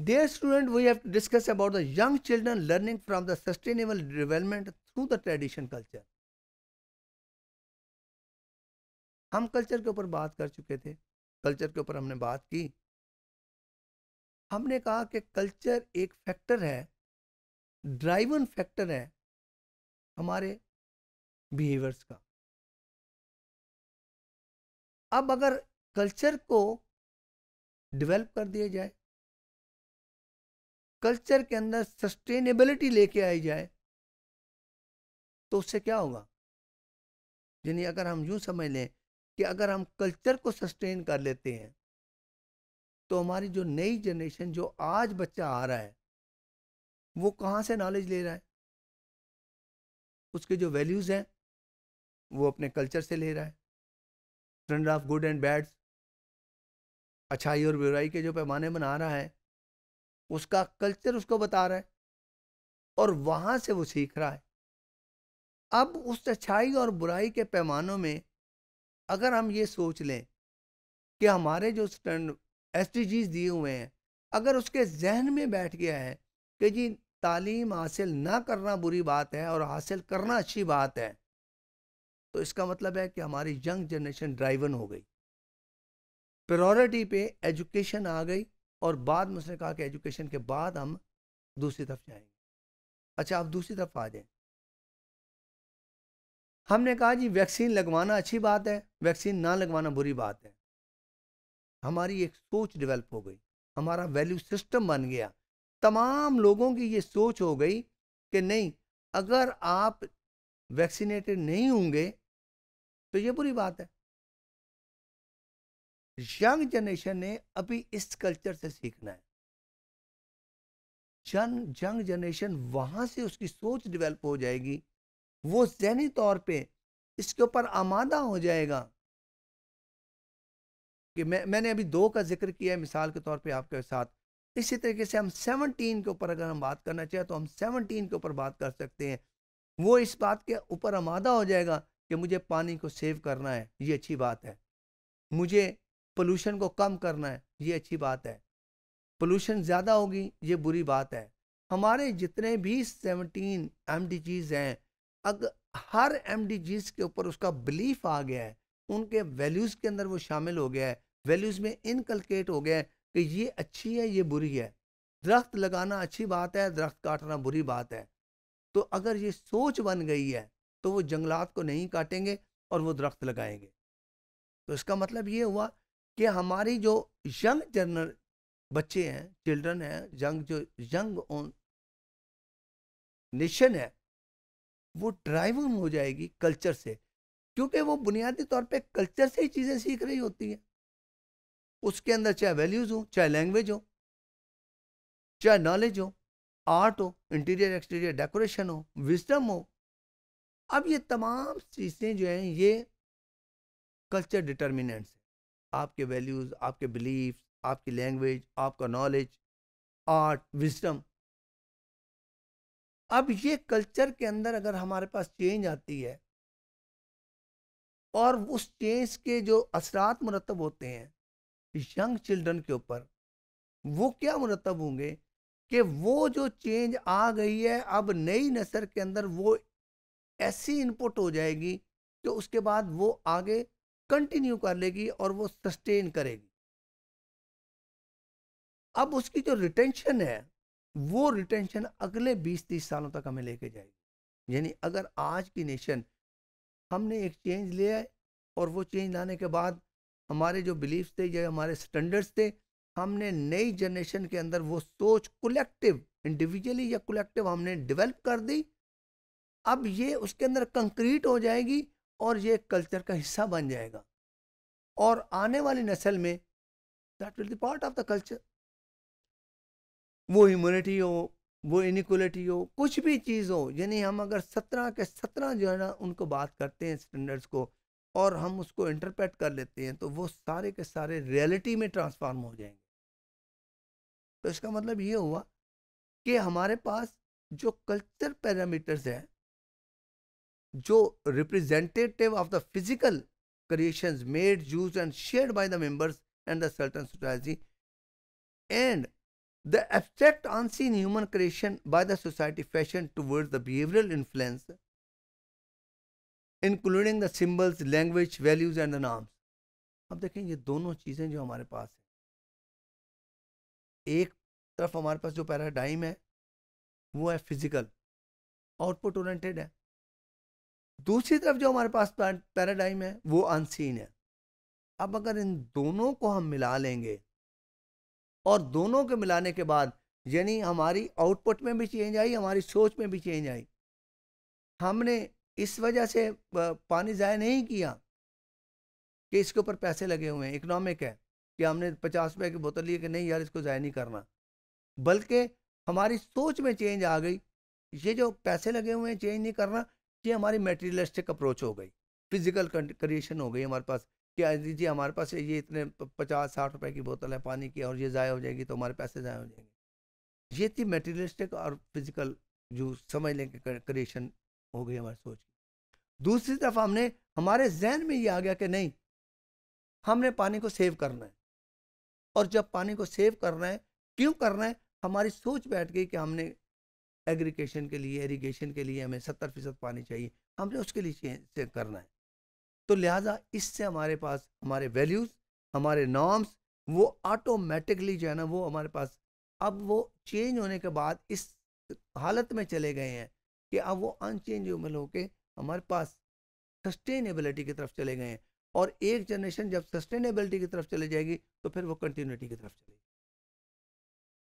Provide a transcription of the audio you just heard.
Dear student, we have to discuss about the young children learning from the sustainable development through the tradition culture. हम culture के ऊपर बात कर चुके थे कल्चर के ऊपर हमने बात की हमने कहा कि कल्चर एक फैक्टर है ड्राइवन फैक्टर है हमारे बिहेवियर्स का अब अगर कल्चर को डेवलप कर दिया जाए कल्चर के अंदर सस्टेनेबिलिटी लेके आई जाए तो उससे क्या होगा यानी अगर हम यूँ समझ लें कि अगर हम कल्चर को सस्टेन कर लेते हैं तो हमारी जो नई जनरेशन जो आज बच्चा आ रहा है वो कहाँ से नॉलेज ले रहा है उसके जो वैल्यूज़ हैं वो अपने कल्चर से ले रहा है standard of good and bad अच्छाई और बुराई के जो पैमाने बना रहा है उसका कल्चर उसको बता रहा है और वहाँ से वो सीख रहा है अब उस अच्छाई और बुराई के पैमानों में अगर हम ये सोच लें कि हमारे जो स्टैंड एस दिए हुए हैं अगर उसके जहन में बैठ गया है कि जी तालीम हासिल ना करना बुरी बात है और हासिल करना अच्छी बात है तो इसका मतलब है कि हमारी यंग जनरेशन ड्राइवन हो गई प्रायोरिटी पे एजुकेशन आ गई और बाद में उसने कहा कि एजुकेशन के बाद हम दूसरी तरफ जाएंगे अच्छा आप दूसरी तरफ आ जाए हमने कहा जी वैक्सीन लगवाना अच्छी बात है वैक्सीन ना लगवाना बुरी बात है हमारी एक सोच डेवलप हो गई हमारा वैल्यू सिस्टम बन गया तमाम लोगों की ये सोच हो गई कि नहीं अगर आप वैक्सीनेटेड नहीं होंगे तो ये बुरी बात है यंग जनरेशन ने अभी इस कल्चर से सीखना है जन यंग जनरेशन वहाँ से उसकी सोच डेवलप हो जाएगी वो जहनी तौर पे इसके ऊपर आमादा हो जाएगा कि मैं मैंने अभी दो का जिक्र किया है मिसाल के तौर पे आपके साथ इसी तरीके से हम सेवनटीन के ऊपर अगर हम बात करना चाहें तो हम सेवनटीन के ऊपर बात कर सकते हैं वो इस बात के ऊपर आमादा हो जाएगा कि मुझे पानी को सेव करना है ये अच्छी बात है मुझे पोल्यूशन को कम करना है ये अच्छी बात है पोल्यूशन ज़्यादा होगी ये बुरी बात है हमारे जितने भी सेवनटीन एम हैं अगर हर एम के ऊपर उसका बिलीफ आ गया है उनके वैल्यूज़ के अंदर वो शामिल हो गया है वैल्यूज़ में इनकलकेट हो गया है कि ये अच्छी है ये बुरी है दरख्त लगाना अच्छी बात है दरख्त काटना बुरी बात है तो अगर ये सोच बन गई है तो वो जंगलात को नहीं काटेंगे और वो दरख्त लगाएंगे तो इसका मतलब ये हुआ कि हमारी जो यंग जनर बच्चे हैं चिल्ड्रन हैं यंग जो यंग ऑन नेशन है वो ड्राइव हो जाएगी कल्चर से क्योंकि वो बुनियादी तौर पे कल्चर से ही चीज़ें सीख रही होती हैं उसके अंदर चाहे वैल्यूज़ हो चाहे लैंग्वेज हो चाहे नॉलेज हो आर्ट हो इंटीरियर एक्सटीरियर डेकोरेशन हो विजडम हो अब ये तमाम चीज़ें जो हैं ये कल्चर डिटर्मिनेंट्स आपके वैल्यूज़ आपके बिलीफ आपकी लैंग्वेज आपका नॉलेज आर्ट विजडम अब ये कल्चर के अंदर अगर हमारे पास चेंज आती है और उस चेंज के जो असरात मुरतब होते हैं यंग चिल्ड्रन के ऊपर वो क्या मुरतब होंगे कि वो जो चेंज आ गई है अब नई नसर के अंदर वो ऐसी इनपुट हो जाएगी कि उसके बाद वो आगे कंटिन्यू कर लेगी और वो सस्टेन करेगी अब उसकी जो रिटेंशन है वो रिटेंशन अगले 20-30 सालों तक हमें लेके जाएगी यानी अगर आज की नेशन हमने एक चेंज लिया है और वो चेंज लाने के बाद हमारे जो बिलीव्स थे या हमारे स्टैंडर्ड्स थे हमने नई जनरेशन के अंदर वो सोच कलेक्टिव इंडिविजुअली या कलेक्टिव हमने डेवलप कर दी अब ये उसके अंदर कंक्रीट हो जाएगी और ये कल्चर का हिस्सा बन जाएगा और आने वाली नस्ल में that will be part of the culture वो ह्यूमनिटी हो वो इनिक्वलिटी हो कुछ भी चीज़ हो यानी हम अगर सत्रह के सत्रह जो है ना उनको बात करते हैं स्टैंडर्ड्स को और हम उसको इंटरप्रेट कर लेते हैं तो वो सारे के सारे रियलिटी में ट्रांसफार्म हो जाएंगे तो इसका मतलब ये हुआ कि हमारे पास जो कल्चर पैरामीटर्स हैं जो representative of the physical creations made, used, and shared by the members and the Sultan Society, and the abstract unseen human creation by the society fashioned towards the behavioral influence, including the symbols, language, values, and the norms. अब देखें ये दोनों चीज़ें जो हमारे पास हैं एक तरफ हमारे पास जो पैराडाइम है वो है फिजिकल आउटपुट ओरिएंटेड है दूसरी तरफ जो हमारे पास पैराडाइम है वो अनसीन है अब अगर इन दोनों को हम मिला लेंगे और दोनों के मिलाने के बाद यानी हमारी आउटपुट में भी चेंज आई हमारी सोच में भी चेंज आई हमने इस वजह से पानी ज़ाया नहीं किया कि इसके ऊपर पैसे लगे हुए हैं इकनॉमिक है कि हमने पचास रुपये की बोतल ली कि नहीं यार इसको ज़ाया नहीं करना बल्कि हमारी सोच में चेंज आ गई ये जो पैसे लगे हुए हैं चेंज नहीं करना ये हमारी मेटेरियलिस्टिक अप्रोच हो गई फिजिकल क्रिएशन हो गई हमारे पास क्या जी हमारे पास ये इतने पचास साठ रुपए की बोतल है पानी की और ये ज़ाया हो जाएगी तो हमारे पैसे ज़ाया हो जाएंगे ये थी मेटेरियलिस्टिक और फिजिकल जो समझ लें कि क्रिएशन हो गई हमारी सोच दूसरी तरफ हमने हमारे जहन में ये आ गया कि नहीं हमने पानी को सेव करना है और जब पानी को सेव करना है क्यों करना है हमारी सोच बैठ गई कि हमने एग्रीकेशन के लिए इरीगेशन के लिए हमें सत्तर फीसद पानी चाहिए हमने उसके लिए चेंज करना है तो लिहाजा इससे हमारे पास हमारे वैल्यूज़ हमारे नॉर्म्स वो ऑटोमेटिकली जो है ना वो हमारे पास अब वो चेंज होने के बाद इस हालत में चले गए हैं कि अब वो अनचेंजेबल होकर हमारे पास सस्टेनेबिलिटी की तरफ चले गए हैं और एक जनरेशन जब सस्टेनेबिलिटी की तरफ चले जाएगी तो फिर वो कंटिन्यूटी की तरफ चलेगी